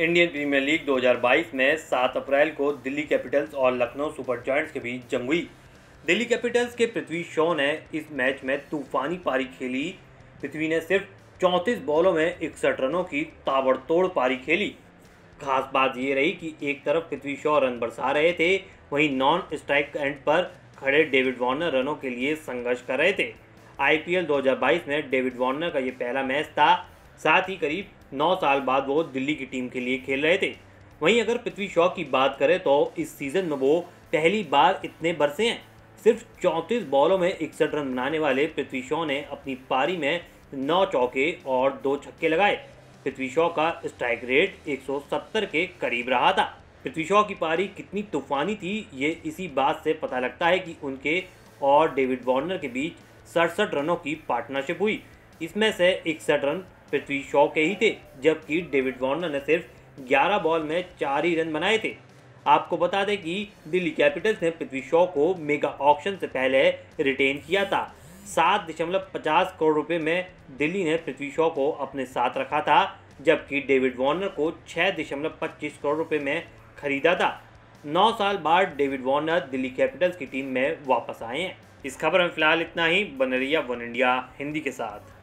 Indian premiere league 2022 में 7 अप्रैल को Delhi Capitals और लखनऊ सुपर जॉइंट्स के बीच जंग हुई दिल्ली कैपिटल्स के पृथ्वी शॉ ने इस मैच में तूफानी पारी खेली पृथ्वी ने सिर्फ चौंतीस बॉलों में इकसठ रनों की ताबड़तोड़ पारी खेली खास बात ये रही कि एक तरफ पृथ्वी शॉ रन बरसा रहे थे वहीं नॉन स्ट्राइक एंड पर खड़े डेविड वार्नर रनों के लिए संघर्ष कर रहे थे आईपीएल 2022 में डेविड वार्नर का ये पहला मैच था साथ ही करीब नौ साल बाद वो दिल्ली की टीम के लिए खेल रहे थे वहीं अगर पृथ्वी शॉ की बात करें तो इस सीज़न में वो पहली बार इतने बरसे हैं सिर्फ चौंतीस बॉलों में इकसठ रन बनाने वाले पृथ्वी शॉ ने अपनी पारी में नौ चौके और दो छक्के लगाए पृथ्वी शॉ का स्ट्राइक रेट 170 के करीब रहा था पृथ्वी शॉ की पारी कितनी तूफानी थी ये इसी बात से पता लगता है कि उनके और डेविड वार्नर के बीच सड़सठ रनों की पार्टनरशिप हुई इसमें से इकसठ रन पृथ्वी शॉ के ही थे जबकि डेविड वार्नर ने सिर्फ 11 बॉल में चार ही रन बनाए थे आपको बता दें कि दिल्ली कैपिटल्स ने पृथ्वी शॉ को मेगा ऑक्शन से पहले रिटेन किया था सात दशमलव पचास करोड़ रुपए में दिल्ली ने पृथ्वी शॉ को अपने साथ रखा था जबकि डेविड वार्नर को छः दशमलव पच्चीस करोड़ रुपए में खरीदा था नौ साल बाद डेविड वार्नर दिल्ली कैपिटल्स की टीम में वापस आए हैं इस खबर में फिलहाल इतना ही बन रही वन इंडिया हिंदी के साथ